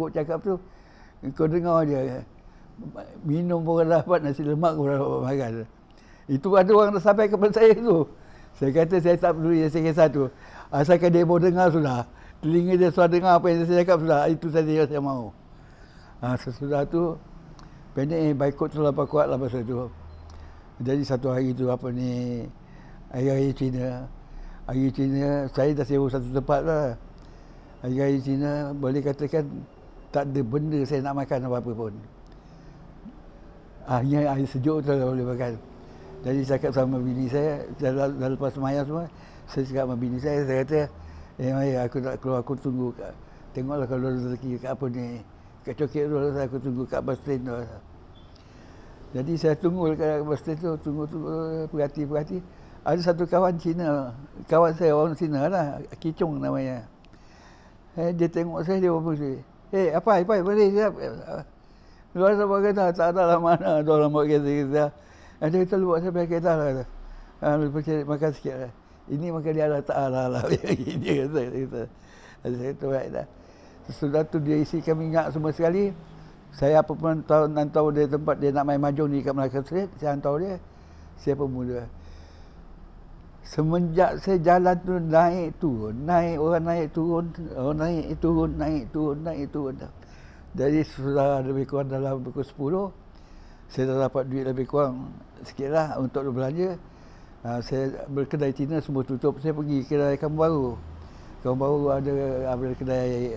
Buat cakap tu, kau dengar je. Minum pun dapat, nasi lemak pun dapat makan. Itu ada orang dah sampai kepada saya tu. Saya kata saya tak perlu yang saya kisah tu. Asalkan dia boleh dengar sudah. Telinga dia sudah dengar apa yang saya cakap sudah. Itu saja yang saya mahu. Ha, sesudah tu, pendek eh, baik kot tu lapar kuat lah masa tu. Jadi satu hari tu apa ni, hari-hari Cina. Hari Cina, saya dah sewa satu tempat lah. Hari-hari Cina boleh katakan tak ada benda saya nak makan apa-apa pun. Akhirnya air sejuk tu saya boleh makan. Jadi saya cakap sama bini saya, dalam dalam lepas semayang semua, saya cakap sama bini saya, saya kata, eh Maya, aku nak keluar, aku tunggu, tengoklah kalau ada rezeki kat apa ni. Kat coket tu, lah, aku tunggu kat bus train tu. Jadi saya tunggu kat bus train tu, tunggu-tunggu, perhati-perhati. Ada satu kawan Cina, kawan saya orang Cina lah, Kicong namanya. Eh, dia tengok saya, dia berapa saya. Eh, apa, apa, boleh siap. Luar sebab kereta, tak ada lah mana tu orang buat kereta kereta. kita buat saya kita lah kata. Ha, ah, lupa makan sikit lah. Ini makan dia lah, tak ada lah. dia kata, kata. Jadi saya tu baik dah. Sesudah tu dia isi kami minyak semua sekali. Saya apa pun tahu, tahu dia tempat dia nak main majung ni kat Melaka Street. Saya hantar dia. Siapa muda semenjak saya jalan tu naik turun, naik orang naik turun, orang naik turun, naik turun, naik turun. Jadi sudah lebih kurang dalam pukul 10, saya dah dapat duit lebih kurang sikitlah untuk belanja. Ha, saya berkedai Cina semua tutup, saya pergi kedai kamu baru. Kamu baru ada ada kedai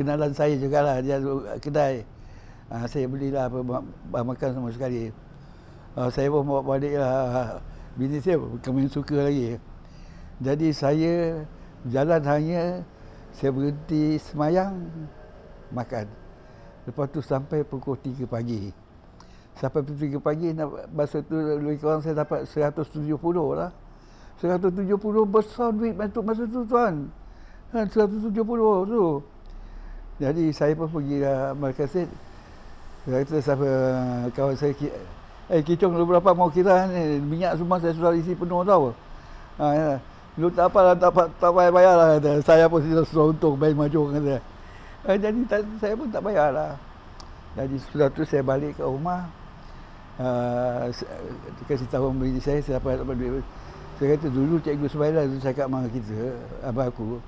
kenalan saya jugalah dia kedai. Ha, saya belilah apa makan semua sekali. Ha, saya pun bawa baliklah bini saya kami suka lagi. Jadi saya jalan hanya saya berhenti semayang makan. Lepas tu sampai pukul 3 pagi. Sampai pukul 3 pagi masa tu lebih kurang saya dapat seratus tujuh puluh lah. Seratus tujuh puluh besar duit masa tu, masa tu tuan. Kan, puluh tu. Jadi saya pun pergi ke lah Markasit. Saya kata siapa kawan saya Eh kicung lu berapa mau kira ni minyak semua saya sudah isi penuh tau. Ha ya. Lu tak apa lah, tak, tak payah bayar lah kata. Saya pun sudah sudah untung bayar maju kata. Eh, jadi saya pun tak bayar lah. Jadi sudah tu saya balik ke rumah. Uh, ha, kasih tahu beri saya siapa tak dapat duit. Saya kata dulu cikgu Subailah tu cakap dengan kita, abang aku.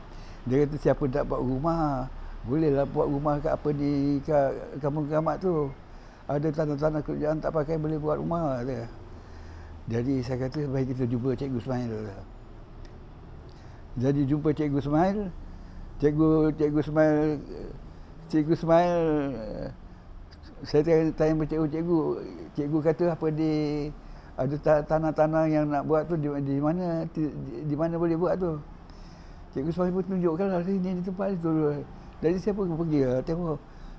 Dia kata siapa tak buat rumah, bolehlah buat rumah kat apa di kampung keramat tu ada tanah-tanah kerjaan tak pakai boleh buat rumah dia. Jadi saya kata baik kita jumpa Cikgu Ismail. Jadi jumpa Cikgu Ismail. Cikgu Cikgu Ismail Cikgu Ismail saya tanya, tanya pada cikgu, oh, cikgu, cikgu kata apa di ada tanah-tanah yang nak buat tu di, di mana di, di, mana boleh buat tu. Cikgu Ismail pun tunjukkan lah sini di tempat tu. Jadi saya pun pergi? Tengok.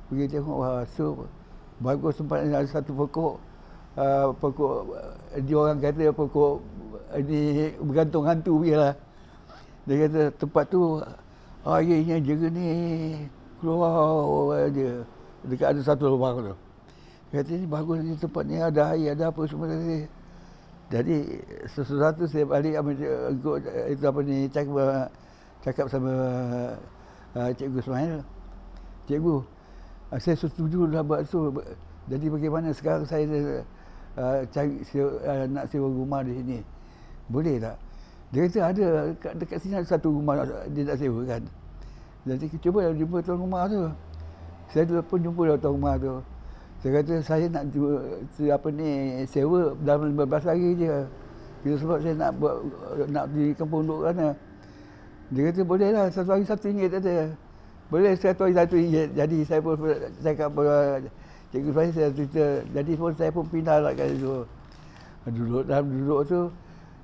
Pergi tengok. Wah, so bagus sempat ada satu pokok uh, pokok uh, dia orang kata pokok ini uh, bergantung hantu biarlah dia kata tempat tu airnya jera ni keluar oh, aja. dekat ada satu lubang tu dia kata ini bagus ni tempat ni ada air ada apa semua tadi jadi sesuatu saya balik ambil ikut uh, itu apa ni cakap cakap sama uh, cikgu Ismail cikgu Ah, saya setuju sahabat tu. Jadi bagaimana sekarang saya uh, cari uh, nak sewa rumah di sini? Boleh tak? Dia kata ada dekat, dekat sini ada satu rumah dia nak sewa kan. Jadi kita cuba jumpa tuan rumah tu. Saya dulu pun jumpa lah tuan rumah tu. Saya kata saya nak jual, apa ni sewa dalam 15 hari je. Bila sebab saya nak buat nak di kampung duduk sana. Dia kata boleh lah satu hari satu ringgit ada boleh saya tuai satu jadi saya pun saya kat cikgu saya saya cerita jadi pun saya pun pindah lah kat situ dulu dalam duduk tu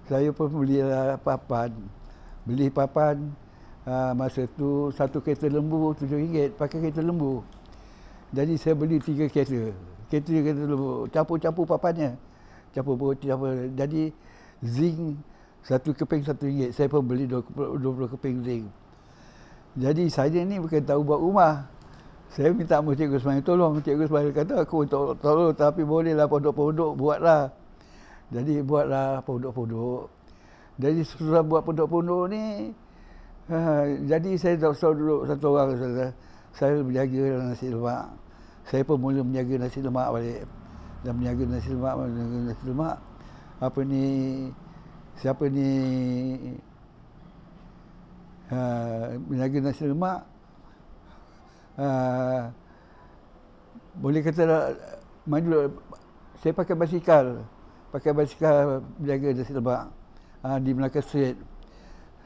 saya pun beli lah papan beli papan ah, masa tu satu kereta lembu tujuh ringgit pakai kereta lembu jadi saya beli tiga kereta kereta kereta lembu campur-campur papannya campur-campur jadi zinc satu keping satu ringgit saya pun beli dua puluh keping zinc jadi saya ni bukan tahu buat rumah. Saya minta sama Cikgu Ismail tolong. Cikgu Ismail kata aku untuk tolong tapi bolehlah pondok-pondok buatlah. Jadi buatlah pondok-pondok. Jadi setelah buat pondok-pondok ni, ha, jadi saya tak usah duduk satu orang. Saya, saya menjaga nasi lemak. Saya pun mula menjaga nasi lemak balik. Dan menjaga nasi lemak, menjaga nasi lemak. Apa ni, siapa ni, uh, menjaga nasi lemak uh, boleh kata lah, main dulu lah. saya pakai basikal pakai basikal menjaga nasi lemak uh, di Melaka Street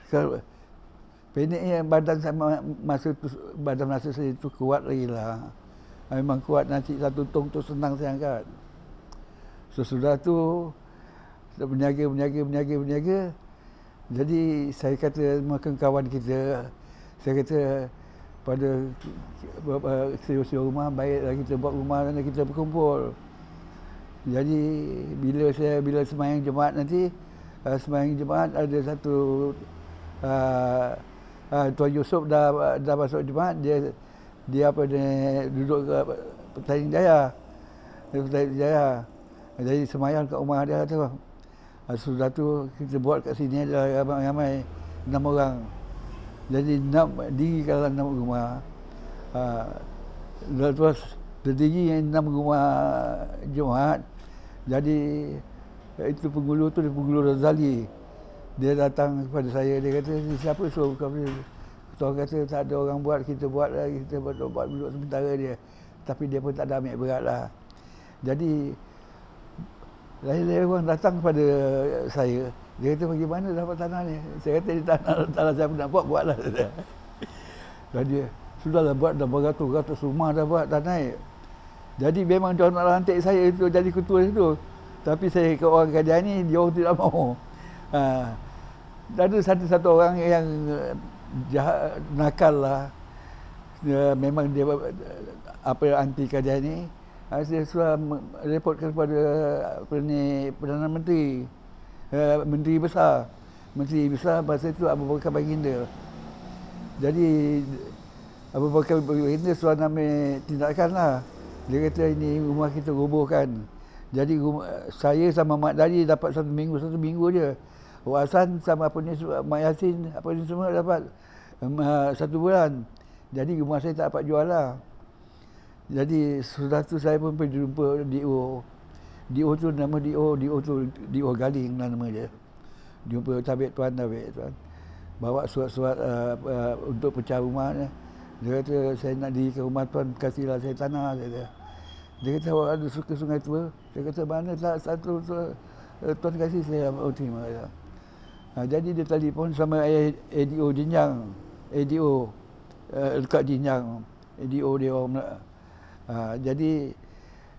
kalau peniknya badan saya masa tu, badan masa saya tu kuat lagi lah memang kuat nasi satu tong tu senang saya angkat sesudah tu berniaga, berniaga, berniaga, berniaga jadi saya kata makan kawan kita, saya kata pada seri-seri rumah, baiklah kita buat rumah dan kita berkumpul. Jadi bila saya bila semayang jemaat nanti, uh, semayang jemaat ada satu uh, uh, Tuan Yusof dah, dah masuk jemaat, dia dia apa dia duduk ke Petaling Jaya. Petaling Jaya. Jadi semayang kat rumah dia tu. Ah, sudah tu kita buat kat sini ada ramai-ramai enam orang. Jadi enam diri kalau enam rumah. Ah, lepas uh, lepas enam rumah Jumaat. Jadi eh, itu penghulu tu dia penghulu Razali. Dia datang kepada saya dia kata siapa suruh buka Tuan kata tak ada orang buat kita buat lah kita buat buat duduk sementara dia. Tapi dia pun tak ada ambil berat lah. Jadi lain-lain datang kepada saya. Dia kata bagaimana dapat tanah ni? Saya kata di tanah, tanah saya pun dapat buat, buatlah. Dan dia, sudahlah buat dah beratus-ratus rumah dah buat, dah naik. Jadi memang dia nak lantik saya itu jadi ketua itu. Tapi saya ke orang kerajaan ni, dia orang tidak mahu. Ha. Dan ada satu-satu orang yang eh, jahat, nakal lah. Dia, memang dia apa anti kerajaan ni. Saya sudah reportkan kepada ini, Perdana Menteri uh, Menteri Besar Menteri Besar masa itu Abu Bakar Baginda Jadi Abu Bakar Baginda sudah ambil tindakan lah Dia kata ini rumah kita robohkan Jadi rumah, saya sama Mak dari dapat satu minggu, satu minggu je Wak Hassan sama apa ni, Mak Yasin apa ni semua dapat uh, Satu bulan Jadi rumah saya tak dapat jual lah jadi sudah tu saya pun pergi jumpa DO. DO tu nama DO, DO tu DO Galing lah nama dia. Jumpa tabik tuan tabik tuan. Bawa surat-surat uh, uh, untuk pecah rumah dia. Dia kata saya nak di ke rumah tuan kasihlah saya tanah dia. Dia, dia kata awak ada suka sungai tua. Dia kata mana tak satu tu eh, tuan kasih saya oh, terima dia. Ha, jadi dia telefon sama ADO Jinjang. ADO uh, dekat Jinjang. ADO dia orang Ha, jadi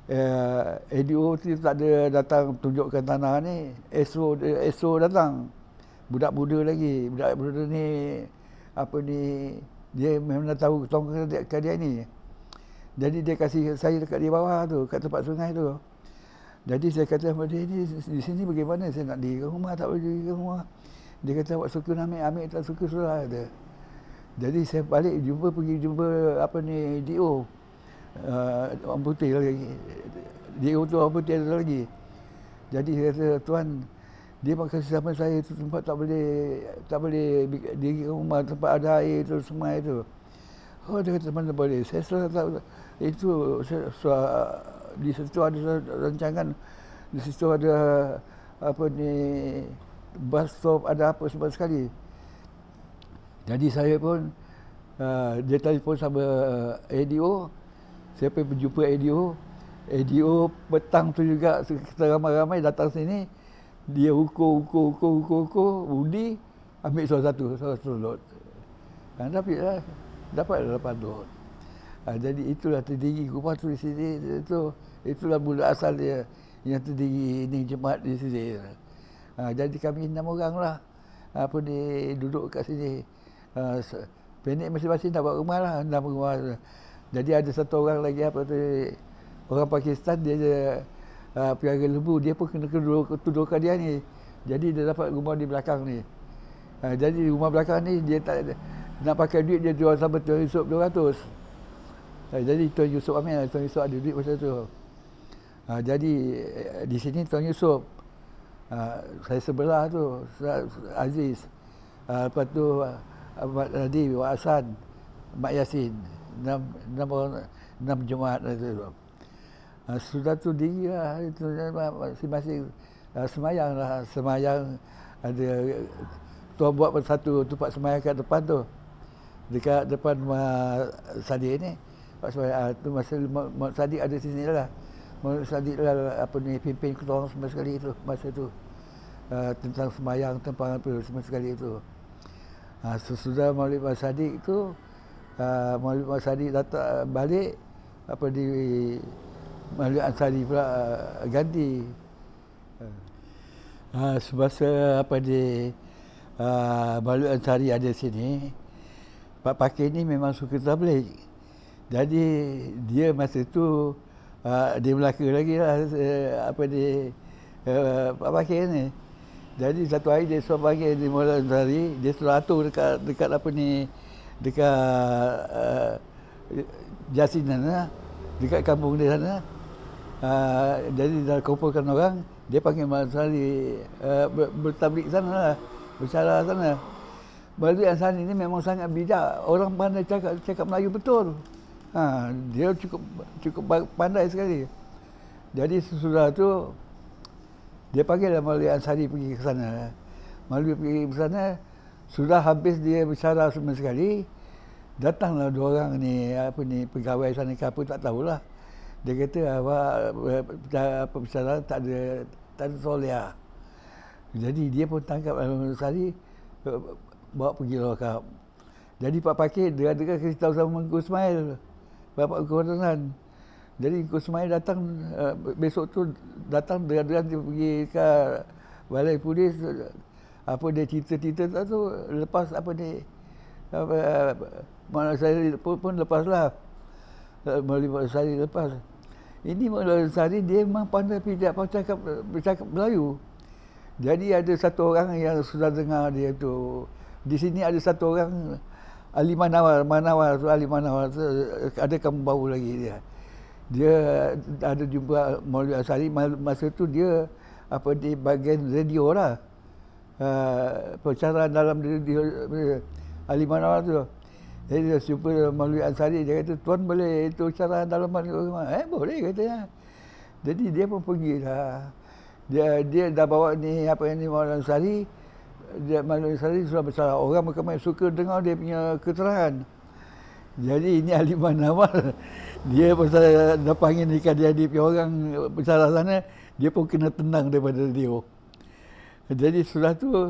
eh, ADO tu tak ada datang tunjukkan tanah ni. ESO ESO datang. Budak muda lagi. Budak muda ni apa ni dia memang dah tahu tongkang dia kat dia ni. Jadi dia kasih saya dekat di bawah tu, kat tempat sungai tu. Jadi saya kata pada dia ni, di sini bagaimana saya nak di rumah, tak boleh di rumah. Dia kata awak suka nak ambil, ambil tak suka surah dia. Jadi saya balik jumpa, pergi jumpa apa ni, DO uh, orang putih lagi. Dia utuh orang putih lagi. Jadi saya kata, Tuan, dia pakai sesama saya itu tempat tak boleh, tak boleh diri rumah, tempat ada air itu, semua itu. Oh, dia kata, mana boleh. Saya selalu tak itu sudah di situ ada rancangan di situ ada apa ni bus stop ada apa sebab sekali jadi saya pun uh, dia telefon sama uh, eh, ADO siapa yang berjumpa ADO ADO petang tu juga kita ramai-ramai datang sini dia ukur ukur ukur ukur ukur budi ambil salah satu salah satu lot dan ha, dapat lah dapat lah lapan lot ha, jadi itulah terdiri kupas tu di sini itu itulah mula asal dia yang terdiri ini jemaat di sini ha, jadi kami enam orang lah apa ni duduk kat sini ha, penik masing-masing nak buat rumah lah enam rumah jadi ada satu orang lagi apa tu orang Pakistan dia je uh, piara lembu dia pun kena kedua tudukan dia ni. Jadi dia dapat rumah di belakang ni. Uh, jadi rumah belakang ni dia tak nak pakai duit dia jual sampai Tuan Yusuf 200. Uh, ah, jadi Tuan Yusuf Amin, lah. Tuan Yusuf ada duit macam tu. Uh, jadi eh, di sini Tuan Yusuf uh, saya sebelah tu Aziz uh, lepas tu uh, Ahmad Nadi, Wak Mak Yasin enam enam orang jemaat itu. Lah uh, ha, sudah tu diri lah itu masing-masing uh, ha, semayang lah semayang ada tuan buat satu tempat semayang kat depan tu dekat depan uh, sadi ni pak saya uh, ha, tu masa mak sadi ada sini lah mak sadi lah apa ni pimpin kita orang semua sekali itu masa tu uh, tentang semayang tentang apa semasa kali itu uh, sesudah maulid pak itu Ah, Maulid Ansari datang ah, balik apa di Maulid Ansari pula uh, ganti. Ha uh, semasa apa di uh, Maulid Ansari ada sini Pak Pakin ni memang suka tablik. Jadi dia masa tu uh, di Melaka lagi lah uh, apa di uh, Pak Pakin ni. Jadi satu hari dia suruh panggil di Maulid Ansari, dia suruh atur dekat, dekat apa ni dekat uh, Jasinan lah. Dekat kampung dia sana. Uh, jadi dah kumpulkan orang. Dia panggil Mak Ansari uh, bertablik sana lah. Bersara sana. Baru yang sana ni memang sangat bijak. Orang pandai cakap, cakap Melayu betul. Ha, dia cukup cukup pandai sekali. Jadi sesudah tu dia panggil Mak Ansari pergi ke sana. Mak pergi ke sana sudah habis dia bicara semua sekali datanglah dua orang ni apa ni pegawai sana ke apa tak tahulah dia kata awak eh, apa bicara tak ada tak ada solia ya. jadi dia pun tangkap dalam eh, sekali eh, bawa pergi lokap jadi Pak Pakir dia ada kan kisah sama Mengku Ismail Bapak Mengku jadi Mengku Ismail datang besok tu datang dia ada pergi ke balai polis apa dia cerita-cerita tak tahu lepas apa dia apa mana saya pun, pun lepas lah melalui eh, Mak lepas ini Mak Sari dia memang pandai pijak cakap bercakap Melayu jadi ada satu orang yang sudah dengar dia tu di sini ada satu orang Ali Manawar Manawar tu Ali Manawar tu ada kamu bau lagi dia dia ada jumpa Maulid Asari masa tu dia apa di bagian radio lah uh, eh, percaraan dalam diri, diri, diri, diri Ali Manawar tu. Jadi dia jumpa Maulid Ansari, dia kata, Tuan boleh itu cara dalam mana? Eh, boleh katanya. Jadi dia pun pergi lah. Dia, dia dah bawa ni apa yang ni Maulid Ansari. Dia, Maulid Ansari sudah bersalah. Orang mereka mana suka dengar dia punya keterangan. Jadi ini Ali awal Dia pasal dapat panggil ni dia dia punya orang bersalah sana. Dia pun kena tenang daripada dia. Jadi sudah tu uh,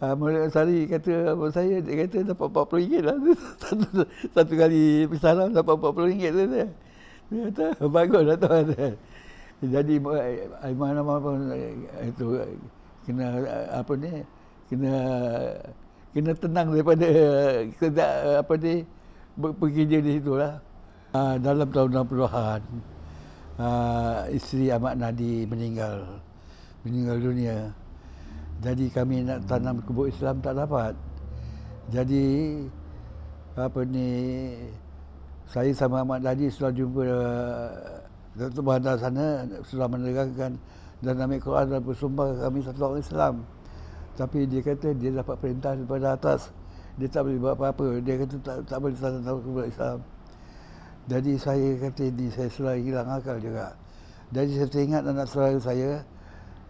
ah, mula Sari kata apa saya dia kata dapat RM40 lah tu. satu, satu kali pesanan dapat RM40 tu dia. Dia kata bagus lah tu. Jadi eh, eh, mana mana pun eh, itu kena apa ni kena kena tenang daripada kena, apa ni bekerja di situ lah. Uh, dalam tahun 60-an uh, ah, isteri Ahmad Nadi meninggal meninggal dunia. Jadi kami nak tanam kebun Islam tak dapat. Jadi apa ni saya sama Ahmad Dadi sudah jumpa eh, Dato' Bandar sana sudah menerangkan dan ambil Quran dan bersumpah kami satu orang Islam. Tapi dia kata dia dapat perintah daripada atas. Dia tak boleh buat apa-apa. Dia kata tak, tak boleh tanam tanam kebun Islam. Jadi saya kata ini saya sudah hilang akal juga. Jadi saya teringat anak saudara saya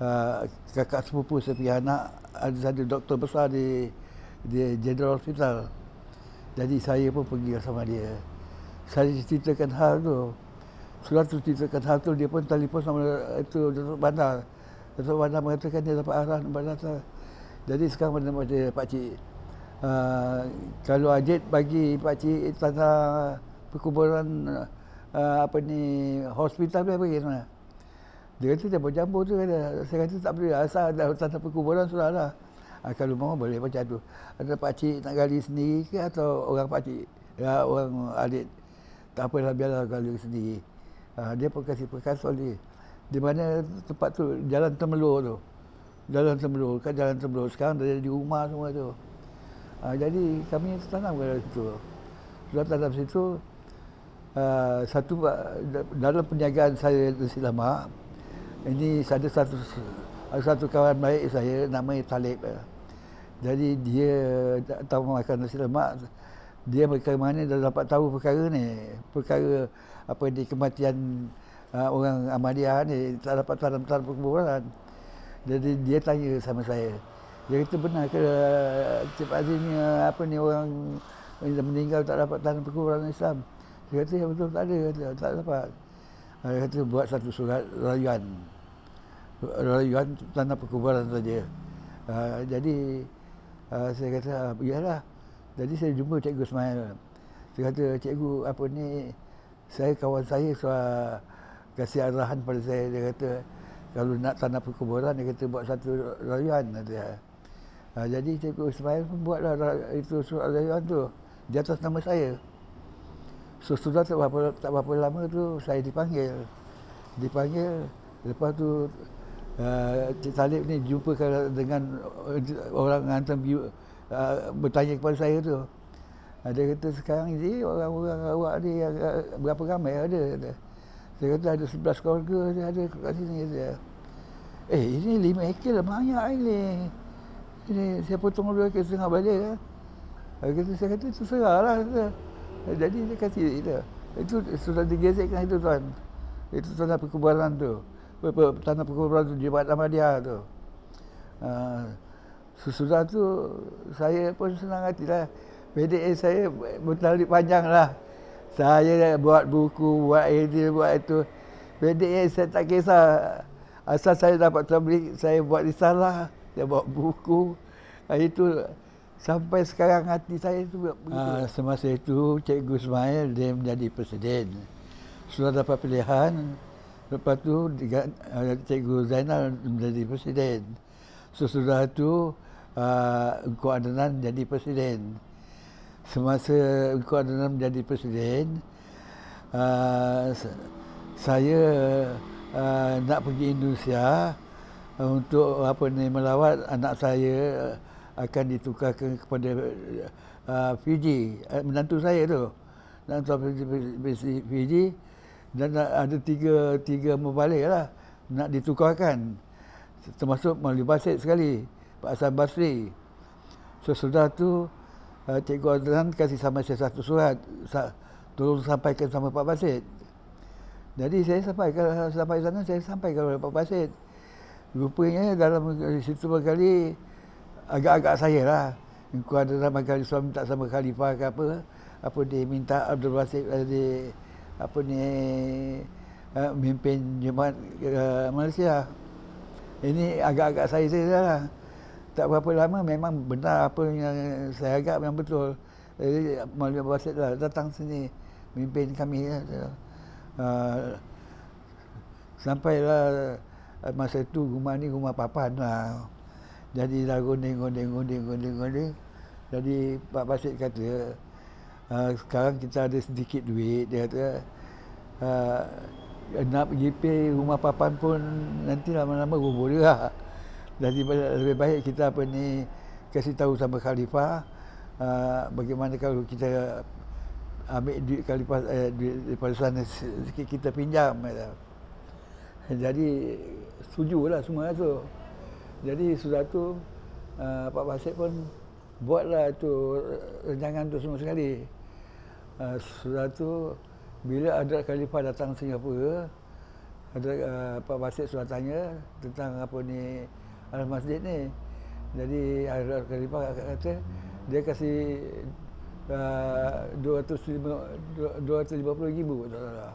Ah, kakak sepupu saya punya anak ada ada doktor besar di di General Hospital. Jadi saya pun pergi sama dia. Saya ceritakan hal tu. Surat tu ceritakan hal tu dia pun telefon sama itu Datuk Bandar. Datuk Bandar mengatakan dia dapat arahan daripada atas. Jadi sekarang mana nama dia Pak Cik. Uh, kalau Ajit bagi Pak Cik tanda perkuburan uh, apa ni hospital dia pergi mana? Dia kata dia jambu tu kata saya kata tak boleh asal dah tanah perkuburan sudah lah. Ah, kalau mama boleh macam tu. Ada pak cik nak gali sendiri ke atau orang pak cik ya, orang adik tak apalah biarlah gali sendiri. Ah, dia pun kasih perkasa dia. Di mana tempat tu jalan temelur tu. Jalan temelur kan jalan temelur sekarang dah jadi rumah semua tu. Ah, jadi kami tanam ke situ. Sudah tanam situ. Uh, satu ah, dalam perniagaan saya di Selamat ini ada satu ada satu kawan baik saya nama Talib. Eh. Jadi dia tahu makan nasi lemak. Dia ke mana dah dapat tahu perkara ni. Perkara apa di kematian uh, orang Ahmadiyah ni tak dapat tanam tanam perkuburan. Jadi dia tanya sama saya. Dia kata benar ke Cik Aziz ni apa ni orang yang meninggal tak dapat tanam perkuburan Islam. Dia kata ya betul tak ada. tak dapat. Dia kata buat satu surat rayuan rayuan tanah perkuburan saja. Uh, jadi uh, saya kata ah, iyalah. Jadi saya jumpa Cikgu Ismail. Saya kata Cikgu apa ni saya kawan saya suara kasih arahan pada saya dia kata kalau nak tanah perkuburan dia kata buat satu rayuan nanti. Uh, jadi Cikgu Ismail pun buatlah itu surat rayuan tu di atas nama saya. So, sudah tak berapa, tak berapa lama tu saya dipanggil. Dipanggil lepas tu Eh, Cik Talib ni jumpa dengan eh, orang hantar uh, bertanya kepada saya tu. Dia kata sekarang ni orang-orang awak ni berapa ramai ada? Dia kata ada sebelas keluarga dia ada kat sini. Eh ini lima ekor lah, banyak ini. Ini saya potong dua ekor setengah balik lah. Dia kata, saya kata terserah lah. Jadi dia kasi dia. Itu sudah digesekkan itu tuan. Itu tuan perkubalan tu tanah perkuburan tu Jemaat Ahmadiyah tu uh, Sesudah tu Saya pun senang hati lah PDA saya bertalik panjang lah Saya buat buku Buat edit buat itu PDA saya tak kisah Asal saya dapat terbeli Saya buat risalah Saya buat buku ha, Itu Sampai sekarang hati saya tu begitu. Uh, ha, semasa itu Cikgu Ismail Dia menjadi presiden Sudah dapat pilihan hmm. Lepas tu eh, Cikgu Zainal menjadi presiden. Sesudah itu eh, Engkau uh, Adnan jadi presiden. Semasa Engkau Adnan menjadi presiden, uh, saya uh, nak pergi Indonesia untuk apa ni melawat anak saya akan ditukarkan kepada uh, Fiji menantu saya tu menantu Fiji, Fiji, Fiji, Fiji dan ada tiga tiga membalik lah nak ditukarkan termasuk Malik Basit sekali Pak Hasan Basri so sudah tu eh, Cikgu Adnan kasih sama saya satu surat tolong sampaikan sama Pak Basit jadi saya sampaikan sampai sana saya sampaikan kepada Pak Basit rupanya dalam situ berkali agak-agak saya lah Engkau ada ramai kali suami tak sama khalifah ke apa Apa dia minta Abdul Basit Adik eh, apa ni uh, mimpin jemaat eh, Malaysia. Ini agak-agak saya saja lah. Tak berapa lama memang benar apa yang saya agak memang betul. Jadi Maulana Basit lah datang sini mimpin kami. Uh, sampailah masa itu rumah ni rumah papan lah. Jadi dah gonding, gonding, gonding, gonding, gonding. Jadi Pak Basit kata, Ah, sekarang kita ada sedikit duit dia kata uh, nak pergi pay rumah papan pun nanti lama-lama rumah dia lah jadi lebih baik kita apa ni kasih tahu sama khalifah uh, bagaimana kalau kita ambil duit khalifah eh, duit daripada sana sikit kita pinjam eh, jadi setuju lah semua tu jadi sudah tu uh, Pak Basit pun buatlah tu eh, rencangan tu semua sekali Ah, sudah tu bila ada khalifah datang Singapura ada uh, Pak Basit sudah tanya tentang apa ni al masjid ni jadi ada khalifah kata dia kasih kasi uh, 250 ribu tak tahu lah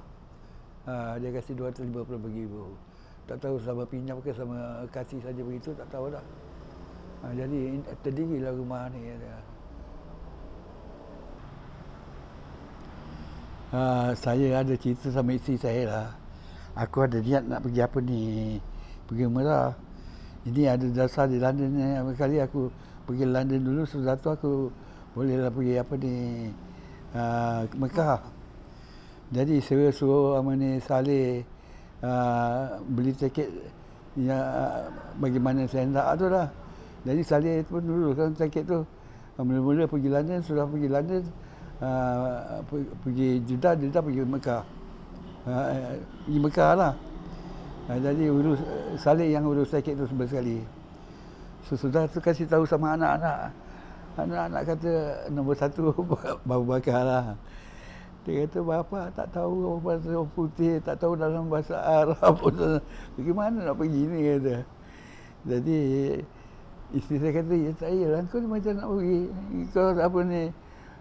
uh, ah, dia lima puluh ribu tak tahu sama pinjam ke sama kasih saja begitu tak tahu dah uh, jadi terdiri lah rumah ni dia. Ya. uh, saya ada cerita sama isteri saya lah. Aku ada niat nak pergi apa ni? Pergi Merah. Ini ada dasar di London ni. Eh. Kali aku pergi London dulu, sudah tu aku bolehlah pergi apa ni? Uh, Mekah. Jadi saya suruh apa ni Saleh uh, ha, beli tiket ya, bagaimana saya nak tu lah. Jadi Saleh pun dulu kan tiket tu. Mula-mula pergi London, sudah pergi London. Ah, pergi Jeddah, Jeddah pergi Mekah. Uh, pergi Mekah lah. Uh, jadi urus, salik yang urus sakit tu sebab sekali. So, sudah tu kasih tahu sama anak-anak. Anak-anak kata nombor satu Abu Bakar lah. Dia kata bapa tak tahu bahasa putih, tak tahu dalam bahasa Arab. Bagaimana nak pergi ni kata. Jadi Isteri saya kata, ya tak payah lah, Kau macam nak pergi. Kau apa ni,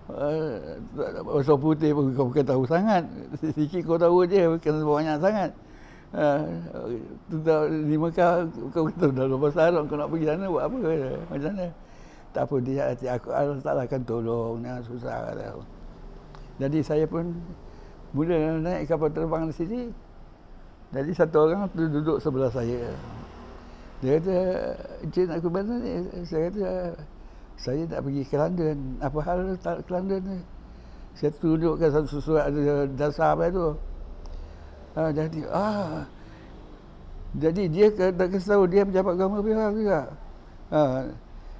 uh, eh, eh, so putih pun kau bukan tahu sangat sikit kau tahu je bukan banyak sangat uh, tu di Mekah kau kata dah lupa sarang kau nak pergi sana buat apa kata. macam mana tak apa dia hati aku Allah Ta'ala akan tolong nah, susah kata. jadi saya pun mula naik kapal terbang di sini jadi satu orang tu duduk sebelah saya dia kata Encik nak ke mana ni saya kata saya nak pergi ke London. Apa hal tak ke London ni? Saya tunjukkan satu surat ada dasar apa itu. Ha, jadi, ah. Jadi dia tak kisah tahu dia pejabat agama biar juga. Ha.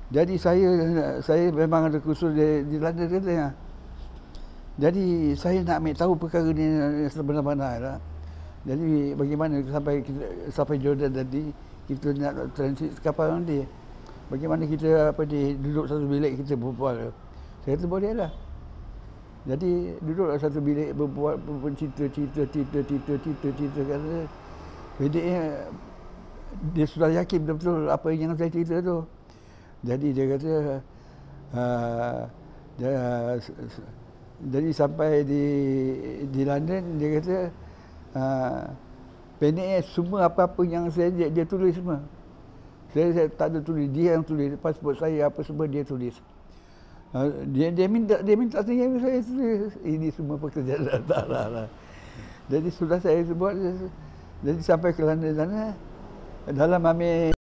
Jadi saya saya memang ada kursus di, di London katanya. Jadi saya nak ambil tahu perkara ni sebenar-benar lah. Jadi bagaimana sampai sampai Jordan tadi kita nak transit kapal dia bagaimana kita apa di duduk satu bilik kita berbual saya tu boleh lah jadi duduklah satu bilik berbual bercerita cerita cerita cerita cerita cerita kata bedeknya dia sudah yakin betul-betul apa yang saya cerita tu jadi dia kata ah, dia, jadi sampai di di London dia kata Uh, semua apa-apa yang saya dia, dia tulis semua saya, saya tak ada tulis dia yang tulis pasport saya apa semua dia tulis uh, dia dia minta dia minta saya saya tulis ini semua pekerjaan Allah Taala lah. jadi sudah saya buat jadi sampai ke London sana dalam ambil